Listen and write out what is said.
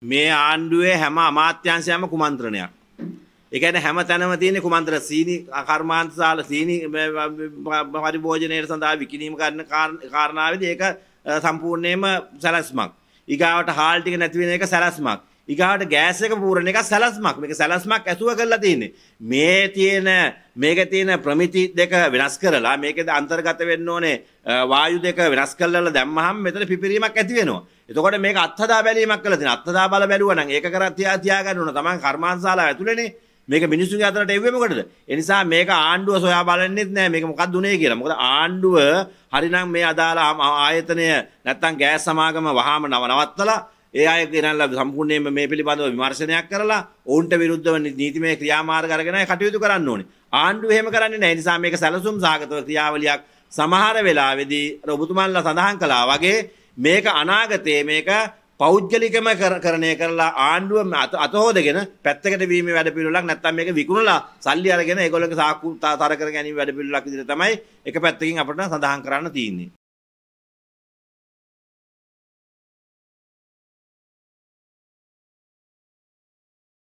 මේ ආණ්ඩුවේ හැම අමාත්‍යංශයම කුමන්ත්‍රණයක්. ඒ කියන්නේ හැම තැනම තියෙන කුමන්ත්‍ර සීනි කර්මාන්තශාල සීනි පරිභෝජනයේ සඳහා විකිණීම කරන කාරණාවේදී ඒක සම්පූර්ණයෙන්ම සැලැස්මක්. ඊගාවට හාල් ටික නැති වෙන එක සැලැස්මක්. ඉගහට ගෑස් එක පූරණ එක සැලස්මක් මේක සැලස්මක් ඇසුව කරලා තියෙන්නේ මේ තියෙන මේක තියෙන ප්‍රමිති දෙක වෙනස් කරලා මේකද අන්තර්ගත වෙන්න ඕනේ වායු දෙක වෙනස් කරලා දැම්මහම මෙතන පිපිරීමක් ඇති වෙනවා එතකොට මේක අත්හදා බැලීමක් කරලා තියෙන අත්හදා බල බැලුවා නම් ඒක කරා තියා තියා ගන්න ඕන තමන් කර්මාන්තශාලාව ඇතුළේනේ මේක මිනිස්සුන්ගේ අතරට එව්වේ මොකටද ඒ නිසා මේක ආණ්ඩුව සොයා බලන්නෙත් නෑ මේක මොකක්ද උනේ කියලා මොකද ආණ්ඩුව හරිනම් මේ අදාළ ආයතනය නැත්තම් ගෑස් සමාගම වහාම නවත්තලා ඒ අය ගෙනල්ලා සම්පූර්ණයෙන්ම මේ පිළිබඳව විමර්ශනයක් කරලා ඔවුන්ට විරුද්ධව නීතිමය ක්‍රියාමාර්ග අරගෙන කටයුතු කරන්න ඕනේ. ආණ්ඩුව එහෙම කරන්නේ නැහැ. ඒ නිසා මේක සැලසුම් සහගතව ක්‍රියාවලියක් සමහර වෙලාවෙදී ඔබතුමන්ලා සඳහන් කළා වගේ මේක අනාගතයේ මේක පෞද්ගලිකම කරණය කරලා ආණ්ඩුව අතහෝදගෙන පැත්තකට වීම වැඩ පිළිවෙලක් නැත්නම් මේක විකුණලා සල්ලි අරගෙන ඒගොල්ලන්ගේ සාක්කුව තර කර ගැනීම වැඩ පිළිවෙලක් විදිහට තමයි එක පැත්තකින් අපිට සඳහන් කරන්න තියෙන්නේ.